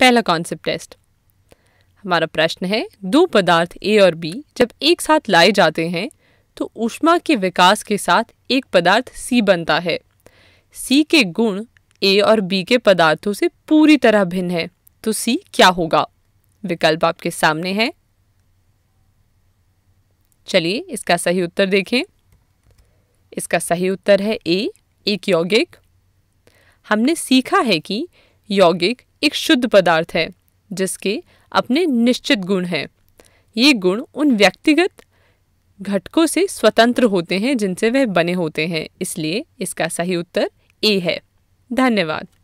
पहला concept test हमारा प्रश्न है दो पदार्थ ए और बी जब एक साथ लाए जाते हैं तो ऊष्मा के विकास के साथ एक पदार्थ सी बनता है सी के गुण ए और बी के पदार्थों से पूरी तरह भिन्न है तो सी क्या होगा विकल्प आपके सामने है चलिए इसका सही उत्तर देखें इसका सही उत्तर है ए एक यौगिक हमने सीखा है कि यौगिक एक शुद्ध पदार्थ है जिसके अपने निश्चित गुण हैं ये गुण उन व्यक्तिगत घटकों से स्वतंत्र होते हैं जिनसे वह बने होते हैं इसलिए इसका सही उत्तर ए है धन्यवाद